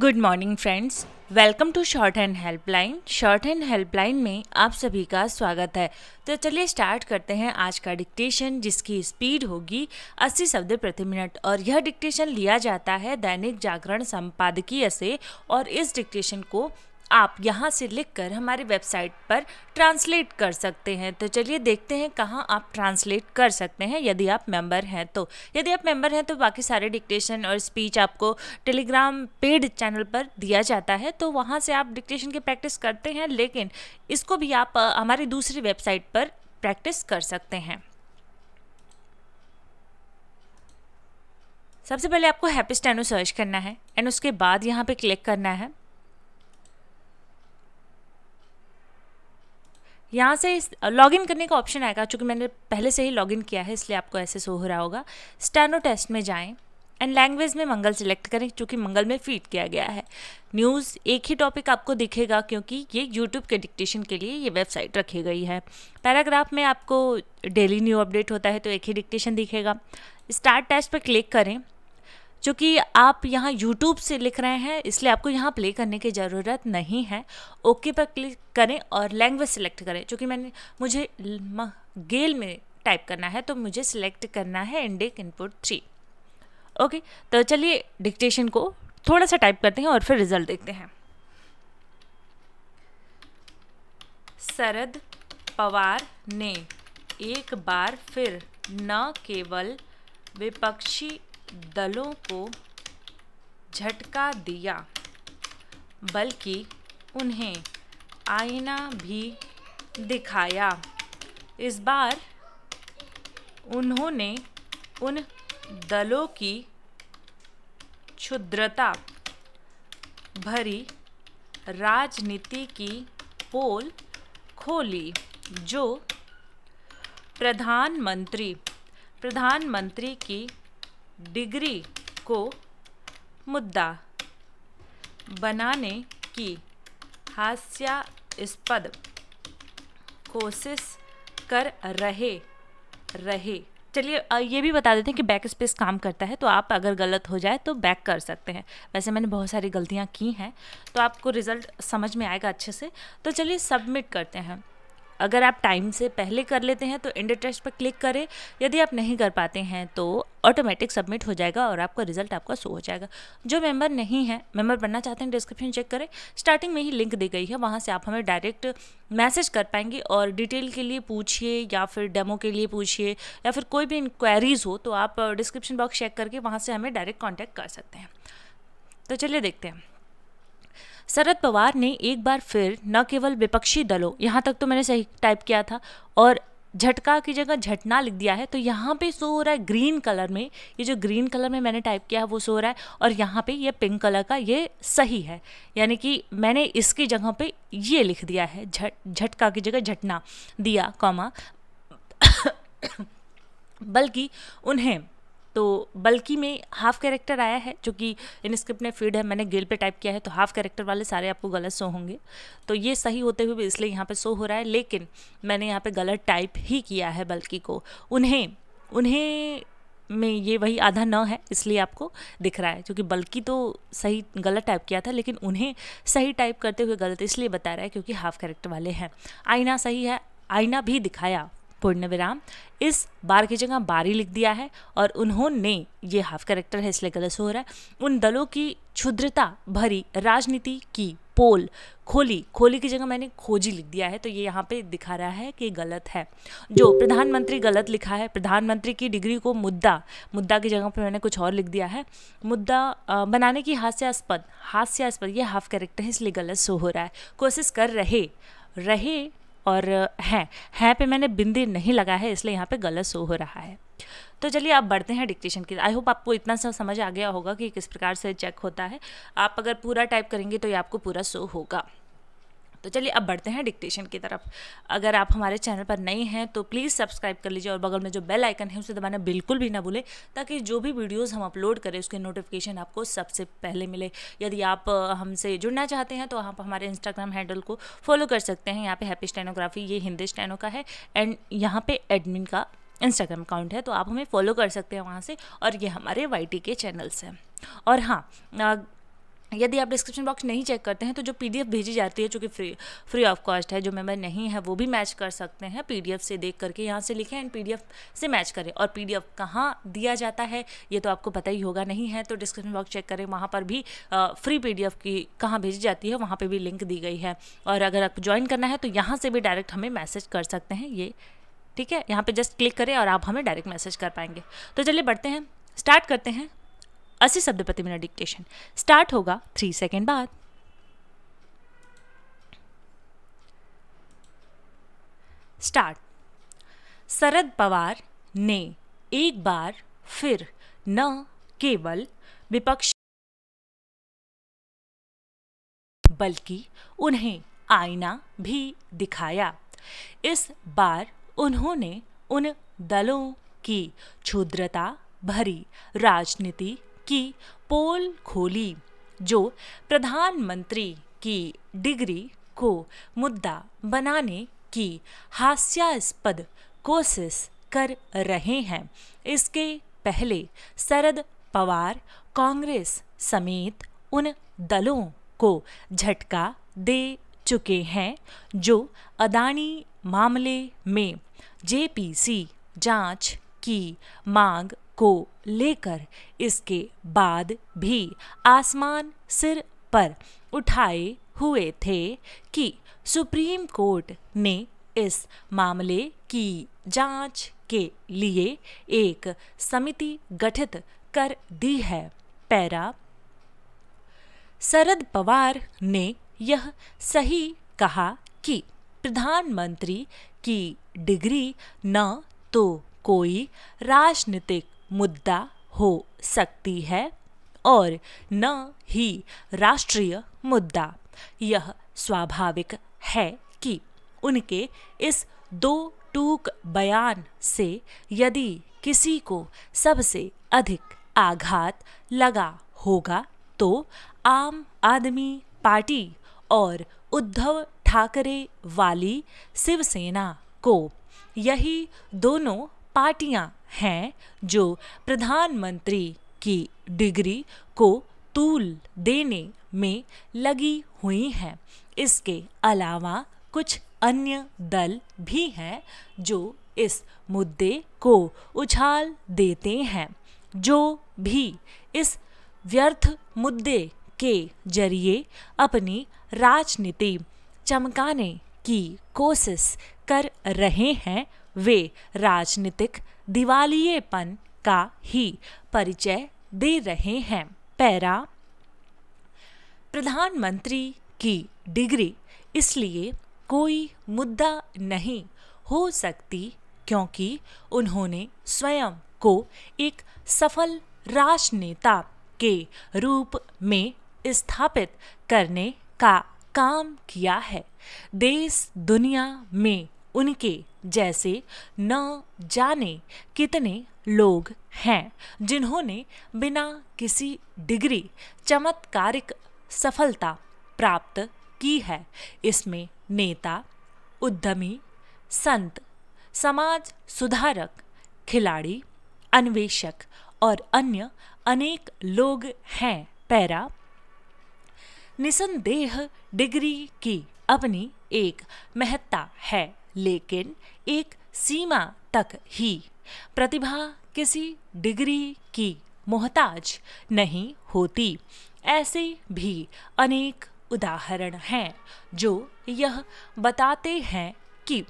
good morning friends welcome to shorthand helpline shorthand helpline में आप सभी का स्वागत है तो चलिए स्टार्ट करते हैं आज का डिक्टेशन जिसकी स्पीड होगी 80 शब्द प्रति मिनट और यह डिक्टेशन लिया जाता है दैनिक जागरण संपादकीय से और इस डिक्टेशन को आप यहाँ से लिखकर हमारे वेबसाइट पर ट्रांसलेट कर सकते हैं तो चलिए देखते हैं कहाँ आप ट्रांसलेट कर सकते हैं यदि आप मेंबर हैं तो यदि आप मेंबर हैं तो बाकी सारे डिक्टेशन और स्पीच आपको टेलीग्राम पेड चैनल पर दिया जाता है तो वहाँ से आप डिक्टेशन की प्रैक्टिस करते हैं लेकिन इसको भी आप हमारी दूसरी वेबसाइट पर प्रैक्टिस कर सकते हैं सबसे पहले आपको हैप्पी स्टैनो सर्च करना है एंड उसके बाद यहाँ पे क्लिक करना है यहाँ से लॉगिन करने का ऑप्शन आएगा चूँकि मैंने पहले से ही लॉगिन किया है इसलिए आपको ऐसे सो हो रहा होगा स्टैंडो टेस्ट में जाएँ एंड लैंग्वेज में मंगल सेलेक्ट करें क्योंकि मंगल में फीड किया गया है न्यूज़ एक ही टॉपिक आपको दिखेगा क्योंकि ये यूट्यूब के डिक्टेशन के लिए ये वेबसाइट रखी गई है पैराग्राफ में आपको डेली न्यू अपडेट होता है तो एक ही डिक्टेशन दिखेगा स्टार्ट टेस्ट पर क्लिक करें चूँकि आप यहाँ YouTube से लिख रहे हैं इसलिए आपको यहाँ प्ले करने की ज़रूरत नहीं है ओके पर क्लिक करें और लैंग्वेज सेलेक्ट करें चूँकि मैंने मुझे गेल में टाइप करना है तो मुझे सिलेक्ट करना है इंडेक इनपुट थ्री ओके तो चलिए डिक्टेशन को थोड़ा सा टाइप करते हैं और फिर रिजल्ट देखते हैं शरद पवार ने एक बार फिर न केवल विपक्षी दलों को झटका दिया बल्कि उन्हें आईना भी दिखाया इस बार उन्होंने उन दलों की क्षुद्रता भरी राजनीति की पोल खोली जो प्रधानमंत्री प्रधानमंत्री की डिग्री को मुद्दा बनाने की हास्यास्पद कोशिश कर रहे रहे चलिए ये भी बता देते हैं कि बैक स्पेस काम करता है तो आप अगर गलत हो जाए तो बैक कर सकते हैं वैसे मैंने बहुत सारी गलतियाँ की हैं तो आपको रिज़ल्ट समझ में आएगा अच्छे से तो चलिए सबमिट करते हैं अगर आप टाइम से पहले कर लेते हैं तो इंडे टेस्ट पर क्लिक करें यदि आप नहीं कर पाते हैं तो ऑटोमेटिक सबमिट हो जाएगा और आपका रिजल्ट आपका शो हो जाएगा जो मेंबर नहीं है मेंबर बनना चाहते हैं डिस्क्रिप्शन चेक करें स्टार्टिंग में ही लिंक दी गई है वहाँ से आप हमें डायरेक्ट मैसेज कर पाएंगे और डिटेल के लिए पूछिए या फिर डेमो के लिए पूछिए या फिर कोई भी इंक्वायरीज़ हो तो आप डिस्क्रिप्शन बॉक्स चेक करके वहाँ से हमें डायरेक्ट कॉन्टैक्ट कर सकते हैं तो चलिए देखते हैं शरद पवार ने एक बार फिर न केवल विपक्षी दलों यहाँ तक तो मैंने सही टाइप किया था और झटका की जगह झटना लिख दिया है तो यहाँ पे शो हो रहा है ग्रीन कलर में ये जो ग्रीन कलर में मैंने टाइप किया है वो शो हो रहा है और यहाँ पे ये पिंक कलर का ये सही है यानी कि मैंने इसकी जगह पे ये लिख दिया है झट झटका की जगह झटना दिया कॉमा बल्कि उन्हें तो बल्कि में हाफ कैरेक्टर आया है जो कि इन स्क्रिप्ट ने फीड है मैंने गेल पे टाइप किया है तो हाफ कैरेक्टर वाले सारे आपको गलत शो होंगे तो ये सही होते हुए भी इसलिए यहाँ पे शो हो रहा है लेकिन मैंने यहाँ पे गलत टाइप ही किया है बल्कि को उन्हें उन्हें में ये वही आधा न है इसलिए आपको दिख रहा है क्योंकि बल्कि तो सही गलत टाइप किया था लेकिन उन्हें सही टाइप करते हुए गलत इसलिए बता रहा है क्योंकि हाफ कैरेक्टर वाले हैं आईना सही है आईना भी दिखाया पूर्ण विराम इस बार की जगह बारी लिख दिया है और उन्होंने ये हाफ करेक्टर है इसलिए गलत हो रहा है उन दलों की क्षुद्रता भरी राजनीति की पोल खोली खोली की जगह मैंने खोजी लिख दिया है तो ये यहाँ पे दिखा रहा है कि गलत है जो प्रधानमंत्री गलत लिखा है प्रधानमंत्री की डिग्री को मुद्दा मुद्दा की जगह पे मैंने कुछ और लिख दिया है मुद्दा आ, बनाने की हास्यास्पद हास्यास्पद ये हाफ कैरेक्टर है इसलिए गलत सो हो रहा है कोशिश कर रहे रहे और है है पे मैंने बिंदी नहीं लगा है इसलिए यहाँ पे गलत शो हो रहा है तो चलिए आप बढ़ते हैं डिक्टेशन की आई होप आपको इतना सा समझ आ गया होगा कि किस प्रकार से चेक होता है आप अगर पूरा टाइप करेंगे तो ये आपको पूरा शो होगा तो चलिए अब बढ़ते हैं डिक्टेशन की तरफ अगर आप हमारे चैनल पर नए हैं तो प्लीज़ सब्सक्राइब कर लीजिए और बगल में जो बेल आइकन है उसे दबाना बिल्कुल भी ना भूलें ताकि जो भी वीडियोज़ हम अपलोड करें उसके नोटिफिकेशन आपको सबसे पहले मिले यदि आप हमसे जुड़ना चाहते हैं तो आप हमारे इंस्टाग्राम हैंडल को फॉलो कर सकते हैं यहाँ पर हैप्पी स्टेनोग्राफी ये हिंदी स्टेनो का है एंड यहाँ पर एडमिन का इंस्टाग्राम अकाउंट है तो आप हमें फॉलो कर सकते हैं वहाँ से और ये हमारे वाई के चैनल्स हैं और हाँ यदि आप डिस्क्रिप्शन बॉक्स नहीं चेक करते हैं तो जो पीडीएफ भेजी जाती है चूँकि फ्री फ्री ऑफ कॉस्ट है जो मेम्बर नहीं है वो भी मैच कर सकते हैं पीडीएफ से देख करके यहाँ से लिखें एंड पीडीएफ से मैच करें और पीडीएफ कहाँ दिया जाता है ये तो आपको पता ही होगा नहीं है तो डिस्क्रिप्शन बॉक्स चेक करें वहाँ पर भी आ, फ्री पी की कहाँ भेजी जाती है वहाँ पर भी लिंक दी गई है और अगर आपको ज्वाइन करना है तो यहाँ से भी डायरेक्ट हमें मैसेज कर सकते हैं ये ठीक है यहाँ पर जस्ट क्लिक करें और आप हमें डायरेक्ट मैसेज कर पाएंगे तो चलिए बढ़ते हैं स्टार्ट करते हैं अस्सी शब्द प्रति मिनट डिक्टेशन स्टार्ट होगा थ्री सेकेंड बाद स्टार्ट शरद पवार ने एक बार फिर न केवल विपक्ष बल्कि उन्हें आईना भी दिखाया इस बार उन्होंने उन दलों की क्षुद्रता भरी राजनीति की पोल खोली जो प्रधानमंत्री की डिग्री को मुद्दा बनाने की हास्यास्पद कोशिश कर रहे हैं इसके पहले शरद पवार कांग्रेस समेत उन दलों को झटका दे चुके हैं जो अदानी मामले में जेपीसी जांच की मांग को लेकर इसके बाद भी आसमान सिर पर उठाए हुए थे कि सुप्रीम कोर्ट ने इस मामले की जांच के लिए एक समिति गठित कर दी है पैरा शरद पवार ने यह सही कहा कि प्रधानमंत्री की डिग्री न तो कोई राजनीतिक मुद्दा हो सकती है और न ही राष्ट्रीय मुद्दा यह स्वाभाविक है कि उनके इस दो टूक बयान से यदि किसी को सबसे अधिक आघात लगा होगा तो आम आदमी पार्टी और उद्धव ठाकरे वाली शिवसेना को यही दोनों पार्टियां हैं जो प्रधानमंत्री की डिग्री को तूल देने में लगी हुई हैं इसके अलावा कुछ अन्य दल भी हैं जो इस मुद्दे को उछाल देते हैं जो भी इस व्यर्थ मुद्दे के जरिए अपनी राजनीति चमकाने की कोशिश कर रहे हैं वे राजनीतिक दिवालीपन का ही परिचय दे रहे हैं पैरा प्रधानमंत्री की डिग्री इसलिए कोई मुद्दा नहीं हो सकती क्योंकि उन्होंने स्वयं को एक सफल राजनेता के रूप में स्थापित करने का काम किया है देश दुनिया में उनके जैसे न जाने कितने लोग हैं जिन्होंने बिना किसी डिग्री चमत्कारिक सफलता प्राप्त की है इसमें नेता उद्यमी संत समाज सुधारक खिलाड़ी अन्वेषक और अन्य अनेक लोग हैं पैरा निसंदेह डिग्री की अपनी एक महत्ता है लेकिन एक सीमा तक ही प्रतिभा किसी डिग्री की मोहताज नहीं होती ऐसे भी अनेक उदाहरण हैं जो यह बताते हैं कि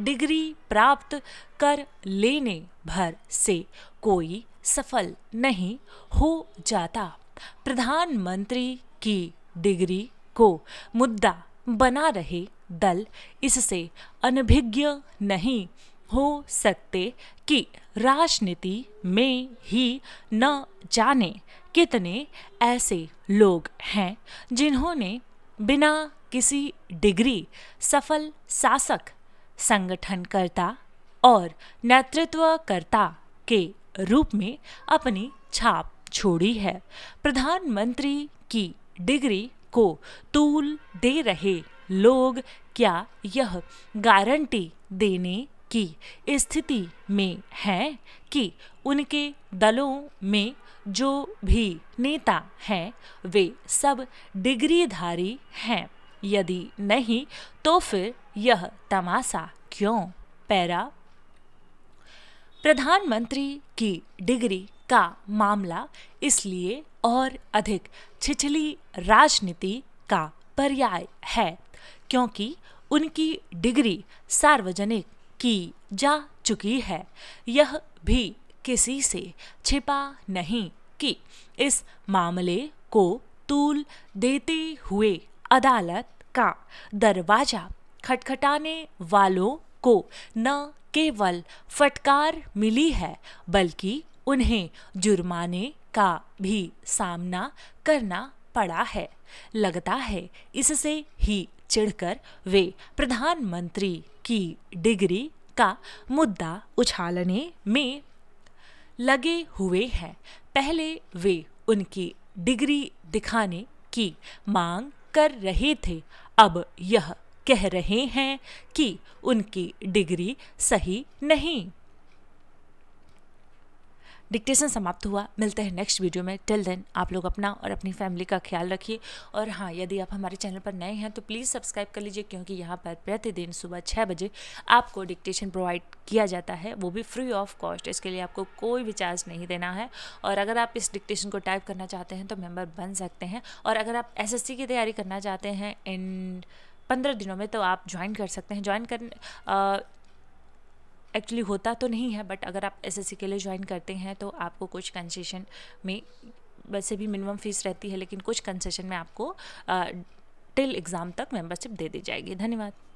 डिग्री प्राप्त कर लेने भर से कोई सफल नहीं हो जाता प्रधानमंत्री की डिग्री को मुद्दा बना रहे दल इससे अनभिज्ञ नहीं हो सकते कि राजनीति में ही न जाने कितने ऐसे लोग हैं जिन्होंने बिना किसी डिग्री सफल शासक संगठनकर्ता और नेतृत्वकर्ता के रूप में अपनी छाप छोड़ी है प्रधानमंत्री की डिग्री को तूल दे रहे लोग क्या यह गारंटी देने की स्थिति में हैं कि उनके दलों में जो भी नेता हैं वे सब डिग्रीधारी हैं यदि नहीं तो फिर यह तमाशा क्यों पैरा प्रधानमंत्री की डिग्री का मामला इसलिए और अधिक छिछली राजनीति का पर्याय है क्योंकि उनकी डिग्री सार्वजनिक की जा चुकी है यह भी किसी से छिपा नहीं कि इस मामले को तूल देते हुए अदालत का दरवाजा खटखटाने वालों को न केवल फटकार मिली है बल्कि उन्हें जुर्माने का भी सामना करना पड़ा है लगता है इससे ही चिढ़कर वे प्रधानमंत्री की डिग्री का मुद्दा उछालने में लगे हुए हैं पहले वे उनकी डिग्री दिखाने की मांग कर रहे थे अब यह कह रहे हैं कि उनकी डिग्री सही नहीं डिक्टेशन समाप्त हुआ मिलते हैं नेक्स्ट वीडियो में टिल देन आप लोग अपना और अपनी फैमिली का ख्याल रखिए और हाँ यदि आप हमारे चैनल पर नए हैं तो प्लीज़ सब्सक्राइब कर लीजिए क्योंकि यहाँ पर प्रतिदिन सुबह छः बजे आपको डिक्टेशन प्रोवाइड किया जाता है वो भी फ्री ऑफ कॉस्ट इसके लिए आपको कोई भी चार्ज नहीं देना है और अगर आप इस डिक्टेशन को टाइप करना चाहते हैं तो मेम्बर बन सकते हैं और अगर आप एस की तैयारी करना चाहते हैं इन पंद्रह दिनों में तो आप ज्वाइन कर सकते हैं ज्वाइन कर आ, एक्चुअली होता तो नहीं है बट अगर आप एसएससी के लिए ज्वाइन करते हैं तो आपको कुछ कंसेशन में वैसे भी मिनिमम फीस रहती है लेकिन कुछ कंसेशन में आपको टिल एग्ज़ाम तक मेंबरशिप दे दी जाएगी धन्यवाद